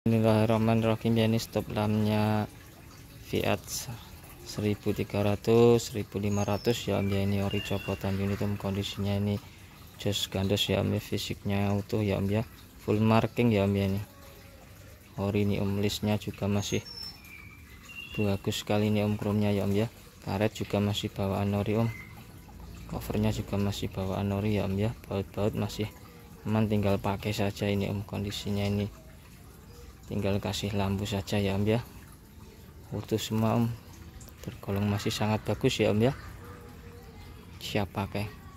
Bismillahirrahmanirrahim ya ini stop lamnya Fiat 1300 1500 ya om ya ini ori copotan unitum kondisinya ini just gandos ya om ya fisiknya utuh ya om ya full marking ya om ya ini ori ini om listnya juga masih bagus sekali ini om kromnya ya om ya karet juga masih bawaan ori om covernya juga masih bawaan ori ya om ya baut-baut masih aman tinggal pakai saja ini um kondisinya ini tinggal kasih lampu saja ya om ya utuh semua om tergolong masih sangat bagus ya om ya siap pakai